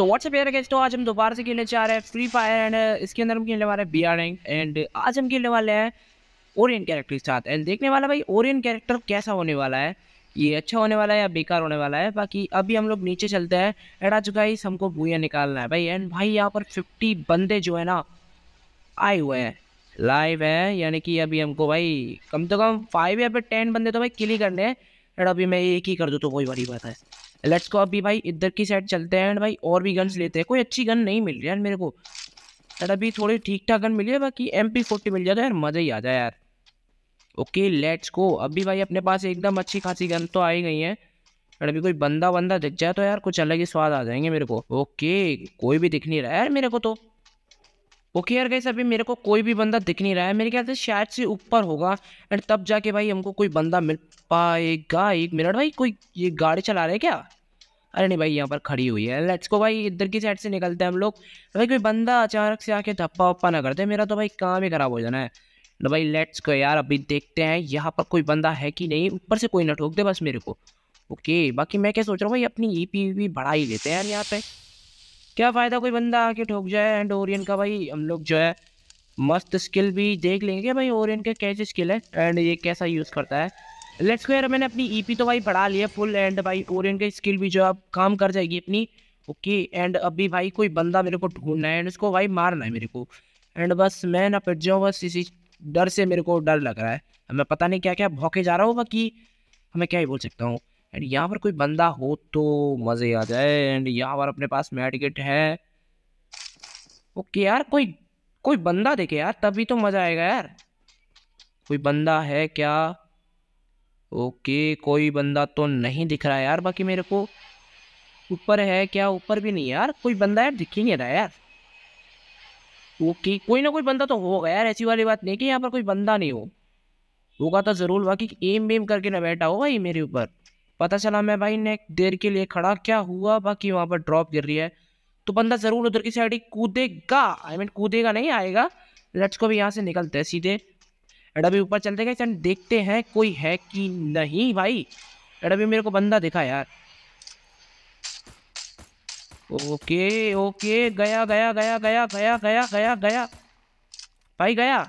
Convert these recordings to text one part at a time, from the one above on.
so WhatsApp यार gas तो आज हम दोबारा से खेलने जा रहे हैं फ्री फायर एंड इसके अंदर हम खेलने वाले हैं बी आर रैंक एंड आज हम खेलने वाले हैं ओरियन कैरेक्टर के साथ एंड देखने वाला भाई ओरियन कैरेक्टर कैसा होने वाला है ये अच्छा होने वाला है या बेकार होने वाला है बाकी अभी हम लोग नीचे चलते हैं एंड आज गाइस हमको भूया निकालना है भाई एंड भाई यहाँ पर फिफ्टी बंदे जो है ना आए हुए हैं लाइव है यानी कि अभी हमको भाई कम से कम फाइव या फिर टेन बंदे तो भाई किल ही करने हैं एंड अभी मैं एक ही कर दूँ तो वही बड़ी बात है लेट्स को अभी भाई इधर की साइड चलते हैं एंड भाई और भी गन्स लेते हैं कोई अच्छी गन नहीं मिल रही यार मेरे को यार अभी थोड़ी ठीक ठाक गन मिली है बाकी एम पी फोर्टी मिल जाए तो यार मज़ा ही आ जाए यार ओके लेट्स को अभी भाई अपने पास एकदम अच्छी खासी गन तो आई गई है एंड अभी कोई बंदा बंदा दिख जाए तो यार कुछ अलग ही स्वाद आ जाएंगे मेरे को ओके कोई भी दिख नहीं रहा है यार मेरे को तो ओके यार गैस अभी मेरे को कोई भी बंदा दिख नहीं रहा है मेरे ख्याल से शायद से ऊपर होगा एंड तब जाके भाई हमको कोई बंदा मिल पाएगा एक मिनट भाई कोई ये गाड़ी चला रहा है क्या अरे नहीं भाई यहाँ पर खड़ी हुई है लेट्स को भाई इधर की साइड से निकलते हैं हम लोग भाई कोई बंदा अचानक से आके धप्पा वप्पा ना करते मेरा तो भाई काम ही खराब हो जाना है तो भाई लेट्स को यार अभी देखते हैं यहाँ पर कोई बंदा है कि नहीं ऊपर से कोई ना ठोक दे बस मेरे को ओके बाकी मैं क्या सोच रहा हूँ भाई अपनी ई पी बढ़ा ही लेते हैं यार यहाँ पे क्या फ़ायदा कोई बंदा आके ठोक जाए एंड ओरियन का भाई हम लोग जो है मस्त स्किल भी देख लेंगे क्या भाई ओरियन का कैसे स्किल है एंड ये कैसा यूज़ करता है लेट्स गो यार मैंने अपनी ईपी e तो भाई बढ़ा लिया फुल एंड भाई ओरियन का स्किल भी जो अब काम कर जाएगी अपनी ओके एंड अभी भाई कोई बंदा मेरे को ढूंढना है एंड उसको भाई मारना है मेरे को एंड बस मैं ना पिट जाऊँ बस इसी डर से मेरे को डर लग रहा है मैं पता नहीं क्या क्या भौके जा रहा हूँ बाकी मैं क्या ही बोल सकता हूँ एंड यहाँ पर कोई बंदा हो तो मज़े आ जाए एंड यहाँ पर अपने पास मेडिकेट है ओके यार कोई कोई बंदा देखे यार तभी तो मज़ा आएगा यार कोई बंदा है क्या ओके कोई बंदा तो नहीं दिख रहा यार बाकी मेरे को ऊपर है क्या ऊपर भी नहीं यार कोई बंदा यार दिख ही नहीं रहा यार ओके कोई ना कोई बंदा तो होगा यार ऐसी वाली बात नहीं कि यहाँ पर कोई बंदा नहीं हो होगा तो ज़रूर बाकी एम बेम करके ना बैठा होगा ये मेरे ऊपर पता चला मैं भाई ने देर के लिए खड़ा क्या हुआ बाकी वहाँ पर ड्रॉप गिर रही है तो बंदा ज़रूर उधर की साइड ही कूदेगा आई मीन कूदेगा नहीं आएगा लट्स को भी यहाँ से निकलते हैं सीधे एड अभी ऊपर चलते गए चंद देखते हैं कोई है कि नहीं भाई एड अभी मेरे को बंदा दिखा यार ओके ओके गया गया गया गया गया गया गया गया भाई गया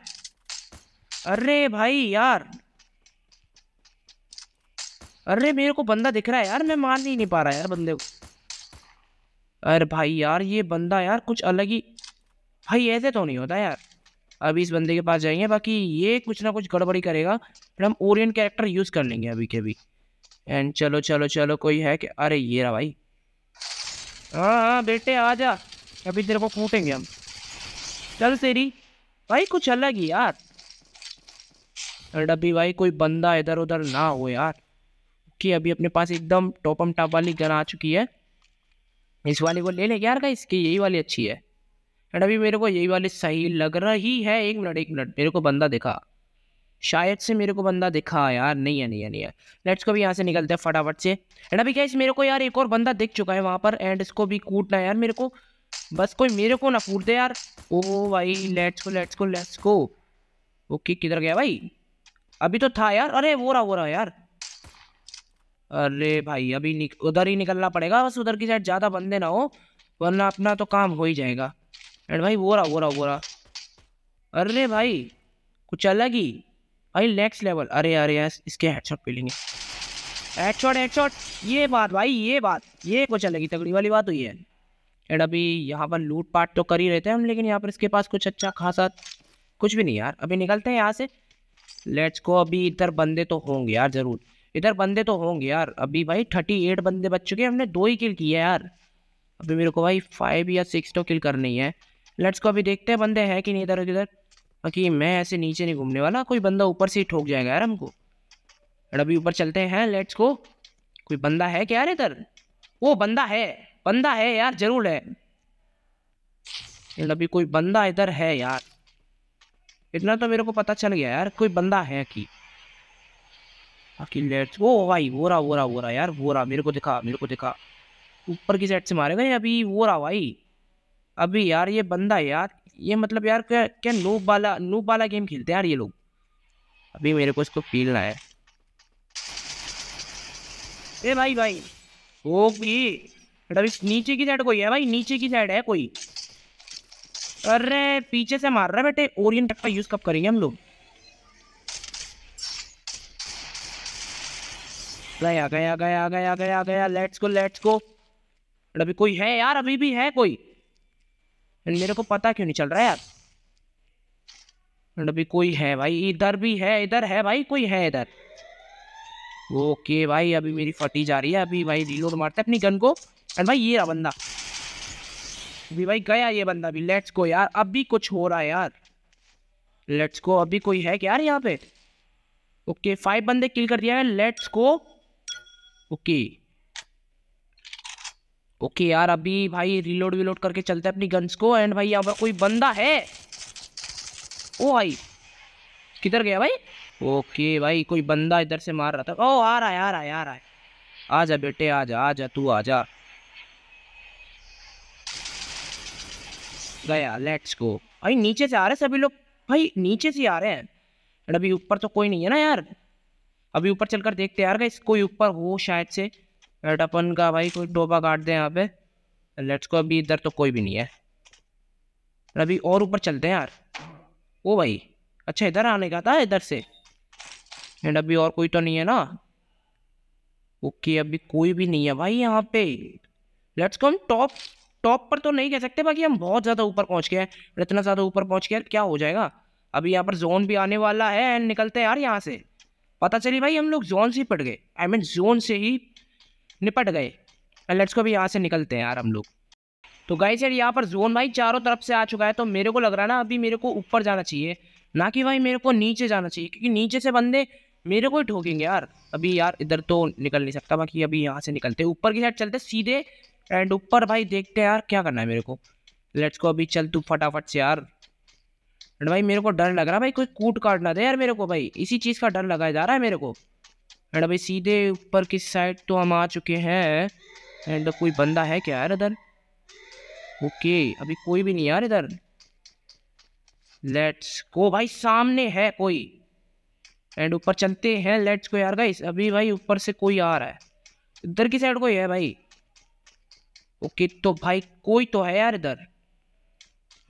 अरे भाई यार अरे मेरे को बंदा दिख रहा है यार मैं मार ही नहीं पा रहा यार बंदे को अरे भाई यार ये बंदा यार कुछ अलग ही भाई ऐसे तो नहीं होता यार अभी इस बंदे के पास जाएंगे बाकी ये कुछ ना कुछ गड़बड़ी करेगा फिर हम ओरियन कैरेक्टर यूज़ कर लेंगे अभी के अभी एंड चलो चलो चलो कोई है कि अरे ये रहा भाई हाँ हाँ बेटे आ जा अभी तेरे को फूटेंगे हम चल तेरी भाई कुछ अलग ही यार अरे अभी भाई कोई बंदा इधर उधर ना हो यार रखी है अभी अपने पास एकदम टॉपम टॉप वाली गन आ चुकी है इस वाली को ले लेंगे यार का इसकी यही वाली अच्छी है एंड अभी मेरे को यही वाली सही लग रही है एक मिनट एक मिनट मेरे को बंदा दिखा शायद से मेरे को बंदा दिखा यार नहीं है नहीं है नहीं है लेट्स को भी यहाँ से निकलते हैं फटाफट से एंड अभी क्या मेरे को यार एक और बंदा दिख चुका है वहाँ पर एंड इसको भी कूटना है यार मेरे को बस कोई मेरे को ना फूट दे यार ओ भाई लेट्स को लेट्स को लेट्स को ओके किधर गया भाई अभी तो था यार अरे वो रहा वो रहा यार अरे भाई अभी उधर ही निकलना पड़ेगा बस उधर की साइड ज़्यादा बंदे ना हो वरना अपना तो काम हो ही जाएगा एंड भाई वो रहा वो रहा वो रहा अरे भाई कुछ अलग ही भाई नेक्स्ट लेवल अरे अरे यार इसके हेडशॉट पी लेंगे हेडशॉट हेडशॉट ये बात भाई ये बात ये कुछ अलग ही तगड़ी वाली बात हुई है एंड अभी यहाँ पर लूट पाट तो कर ही रहते हैं हम लेकिन यहाँ पर इसके पास कुछ अच्छा खासा कुछ भी नहीं यार अभी निकलते हैं यहाँ से लेट्स को अभी इधर बंदे तो होंगे यार ज़रूर इधर बंदे तो होंगे यार अभी भाई थर्टी एट बंदे बच चुके हैं हमने दो ही किल किए यार अभी मेरे को भाई फाइव या सिक्स तो किल करनी है लेट्स को अभी देखते हैं बंदे हैं कि नहीं इधर उधर बाकी मैं ऐसे नीचे नहीं घूमने वाला कोई बंदा ऊपर से ही ठोक जाएगा यार हमको अभी ऊपर चलते हैं लेट्स को कोई बंदा है क्या यार इधर वो बंदा है बंदा है यार जरूर है अभी कोई बंदा इधर है यार इतना तो मेरे को पता चल गया यार कोई बंदा है कि बाकी लेट्स वो भाई वो रहा वो रहा वो रहा यार वो रहा मेरे को दिखा मेरे को दिखा ऊपर की साइड से मारेगा ये अभी वो रहा भाई अभी यार ये बंदा यार ये मतलब यार क्या क्या नूब वाला नूब वाला गेम खेलते हैं यार ये लोग अभी मेरे को इसको फीलना है ए भाई भाई वो भी अभी नीचे की साइड कोई है भाई नीचे की साइड है कोई अरे पीछे से मार रहा है बेटे ओरियन का यूज़ कब करेंगे हम लोग गया गया गया गया गया गया, गया लेट्स गो लेट्स गो अभी कोई है यार अभी भी है कोई मेरे को पता क्यों नहीं चल रहा यार अभी कोई है भाई इधर भी है इधर है भाई कोई है इधर ओके भाई अभी मेरी फटी जा रही है अभी भाई रिलोड मारते अपनी गन को एंड भाई ये रहा बंदा अभी भाई गया ये बंदा भी लेट्स गो यार अभी कुछ हो रहा है यार लेट्स गो अभी कोई है क्या यार यहाँ पे ओके फाइव बंदे किल कर दिया है लेट्स गो ओके ओके यार अभी भाई रिलोड विलोड करके चलते हैं अपनी गन्स को एंड भाई यहाँ पर कोई बंदा है ओ भाई किधर गया भाई ओके भाई कोई बंदा इधर से मार रहा था ओ आ रहा है आ रहा है आ रहा है आ जा बेटे आ जा आ जा तू आ जा गया लेट्स गो भाई नीचे से आ रहे सभी लोग भाई नीचे से आ रहे हैं एंड अभी ऊपर तो कोई नहीं है ना यार अभी ऊपर चलकर देखते हैं यार गाइस कोई ऊपर हो शायद से लेट अपन का भाई कोई टोबा काट दे यहाँ पे लेट्स को अभी इधर तो कोई भी नहीं है अभी और ऊपर चलते हैं यार ओ भाई अच्छा इधर आने का था इधर से एंड अभी और कोई तो नहीं है ना ओके अभी कोई भी नहीं है भाई यहाँ पे लेट्स को हम टॉप टॉप पर तो नहीं कह सकते बाकी हम बहुत ज़्यादा ऊपर पहुँच गए हैं इतना ज़्यादा ऊपर पहुँच गया क्या हो जाएगा अभी यहाँ पर जोन भी आने वाला है एंड निकलते हैं यार यहाँ से पता चली भाई हम लोग जोन से पट गए I I mean mean, zone से ही निपट गए लेट्स को भी यहाँ से निकलते हैं यार हम लोग तो गाई सर यहाँ पर जोन भाई चारों तरफ से आ चुका है तो मेरे को लग रहा है ना अभी मेरे को ऊपर जाना चाहिए ना कि भाई मेरे को नीचे जाना चाहिए क्योंकि नीचे से बंदे मेरे को ही ठोकेंगे यार अभी यार इधर तो निकल नहीं सकता बाकी अभी यहाँ से निकलते ऊपर की साइड चलते सीधे एंड ऊपर भाई देखते हैं यार क्या करना है मेरे को लेट्स को अभी चल तू फटाफट से यार एंड भाई मेरे को डर लग रहा है भाई कोई कूट काट ना दे यार मेरे को भाई इसी चीज़ का डर लगाया जा रहा है मेरे को एंड भाई सीधे ऊपर की साइड तो हम आ चुके हैं एंड कोई बंदा है क्या यार इधर ओके अभी कोई भी नहीं यार इधर लेट्स को भाई सामने है कोई एंड ऊपर चलते हैं लेट्स को यार गाइस अभी भाई ऊपर से कोई आ रहा है इधर की साइड कोई है भाई ओके तो भाई कोई तो है यार इधर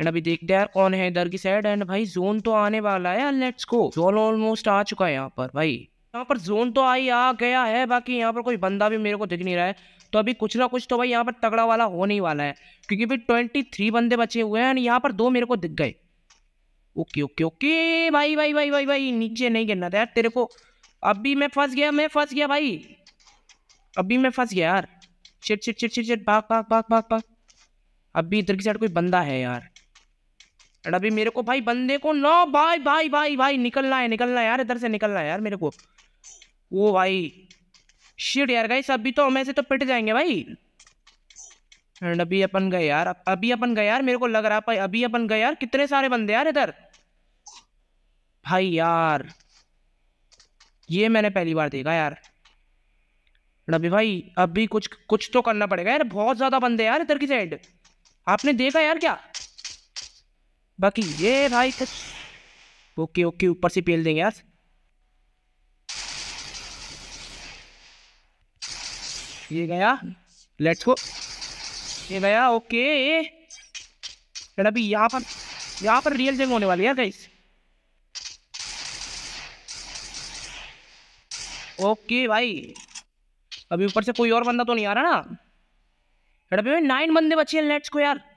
एंड अभी देखते हैं यार कौन है इधर की साइड एंड भाई जोन तो आने वाला है लेट्स गो जोन ऑलमोस्ट आ चुका है यहाँ पर भाई यहाँ पर जोन तो आई आ गया है बाकी यहाँ पर कोई बंदा भी मेरे को दिख नहीं रहा है तो अभी कुछ ना कुछ तो भाई यहाँ पर तगड़ा वाला होने ही वाला है क्योंकि भाई ट्वेंटी थ्री बंदे बचे हुए हैं यहाँ पर दो मेरे को दिख गए ओके ओके ओके भाई भाई भाई भाई भाई नीचे नहीं गिरना था यार तेरे को अभी मैं फंस गया मैं फंस गया भाई अभी मैं फंस गया यार चिट चिट चिट चिट चिट भाग भाग भाग भाग भाग अभी इधर की साइड कोई बंदा है यार एंड अभी मेरे को भाई बंदे को लो भाई भाई भाई भाई निकलना है निकलना है यार इधर से निकलना है यार मेरे को वो भाई शिट यार गाइस अभी तो हमें से तो पिट जाएंगे भाई एंड अभी अपन गए यार अभी अपन गए यार मेरे को लग रहा भाई अभी अपन गए यार कितने सारे बंदे यार इधर भाई यार ये मैंने पहली बार देखा यार अभी भाई अभी कुछ कुछ तो करना पड़ेगा यार बहुत ज़्यादा बंदे यार इधर की साइड आपने देखा यार क्या बाकी ये भाई ओके ओके ऊपर से पेल देंगे यार ये गया लेट्स गो ये गया ओके अभी यहाँ पर यहाँ पर रियल जंग होने वाली है गाइस ओके भाई अभी ऊपर से कोई और बंदा तो नहीं आ रहा ना अभी नाइन बंदे बचे हैं लेट्स को यार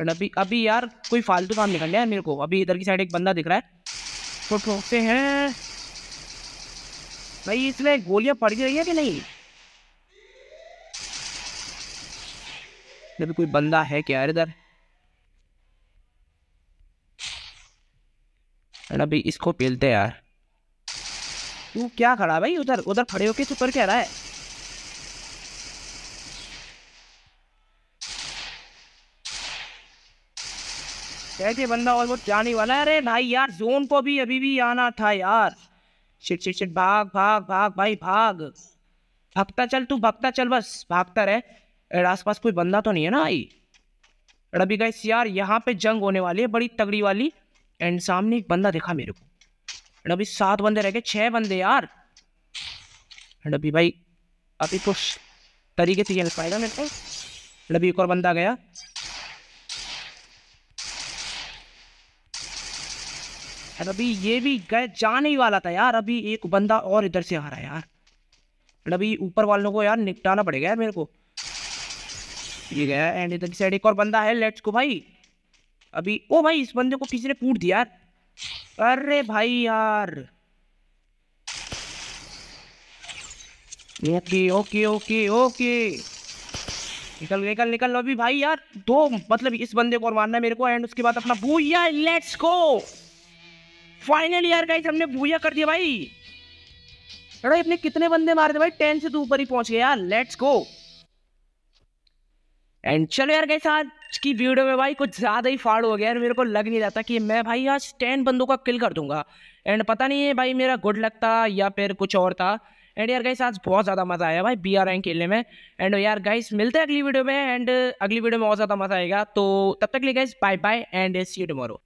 एंड अभी अभी यार कोई फालतू काम निकल गया मेरे को अभी इधर की साइड एक बंदा दिख रहा है तो ठोकते हैं भाई इसमें गोलियां पड़ रही है कि नहीं इधर कोई बंदा है क्या यार इधर एंड अभी इसको पेलते यार तू क्या खड़ा भाई उधर उधर खड़े होके सुपर कह रहा है कैसे बंदा और वो जाने वाला है अरे भाई यार जोन को भी अभी भी आना था यार शिट शिट शिट भाग भाग भाग भाई भाग भागता चल तू भागता चल बस भागता रहे आस पास कोई बंदा तो नहीं है ना आई रबी गाइस यार यहाँ पे जंग होने वाली है बड़ी तगड़ी वाली एंड सामने एक बंदा देखा मेरे को रबी सात बंदे रह गए छः बंदे यार रबी भाई अभी कुछ तरीके से खेल पाएगा मेरे को रबी एक और बंदा गया और अभी ये भी गए जाने ही वाला था यार अभी एक बंदा और इधर से आ रहा है यार मतलब अभी ऊपर वालों को यार निपटाना पड़ेगा यार मेरे को ये गया एंड इधर की साइड एक और बंदा है लेट्स को भाई अभी ओ भाई इस बंदे को किसी ने कूट दिया यार अरे भाई यार ओके ओके ओके ओके निकल निकल निकल अभी भाई यार दो मतलब इस बंदे को और मारना है मेरे को एंड उसके बाद अपना भूया लेट्स गो फाइनली यार गाइस हमने भूया कर दिया भाई भाई अपने कितने बंदे मारे थे भाई टेन से तो ऊपर ही पहुंच गए यार लेट्स गो एंड चलो यार गाइस आज की वीडियो में भाई कुछ ज़्यादा ही फाड़ हो गया यार मेरे को लग नहीं जाता कि मैं भाई आज टेन बंदों का किल कर दूंगा एंड पता नहीं है भाई मेरा गुड लक था या फिर कुछ और था एंड यार गाइस आज बहुत ज़्यादा मज़ा आया भाई बी आर रैंक खेलने में एंड यार गाइस मिलते हैं अगली वीडियो में एंड अगली वीडियो में और ज़्यादा मज़ा आएगा तो तब तक लिए guys bye bye and see you tomorrow